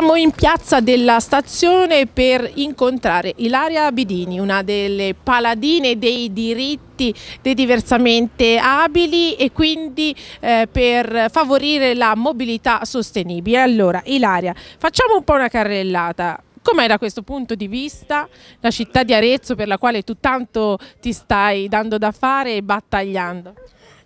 Siamo in piazza della stazione per incontrare Ilaria Bidini, una delle paladine dei diritti dei diversamente abili e quindi eh, per favorire la mobilità sostenibile. Allora Ilaria, facciamo un po' una carrellata. Com'è da questo punto di vista la città di Arezzo per la quale tu tanto ti stai dando da fare e battagliando?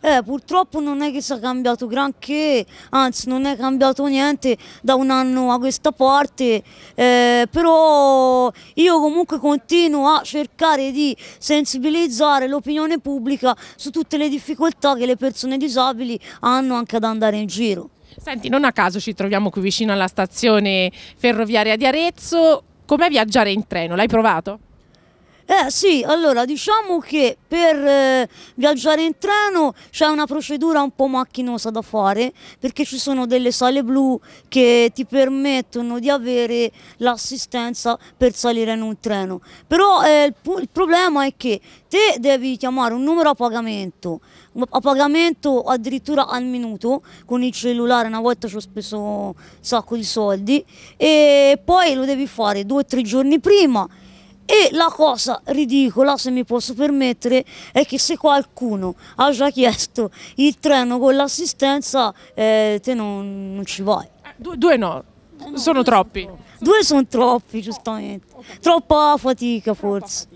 Eh, purtroppo non è che sia cambiato granché, anzi non è cambiato niente da un anno a questa parte, eh, però io comunque continuo a cercare di sensibilizzare l'opinione pubblica su tutte le difficoltà che le persone disabili hanno anche ad andare in giro. Senti, non a caso ci troviamo qui vicino alla stazione ferroviaria di Arezzo, com'è viaggiare in treno? L'hai provato? Eh sì, allora diciamo che per eh, viaggiare in treno c'è una procedura un po' macchinosa da fare perché ci sono delle sale blu che ti permettono di avere l'assistenza per salire in un treno. Però eh, il, il problema è che te devi chiamare un numero a pagamento, a pagamento addirittura al minuto con il cellulare, una volta ci ho speso un sacco di soldi e poi lo devi fare due o tre giorni prima e la cosa ridicola, se mi posso permettere, è che se qualcuno ha già chiesto il treno con l'assistenza, eh, te non, non, ci vai. Eh, due, due no, eh no sono due troppi. Sono troppi. Due sono troppi, giustamente. Troppa fatica forse.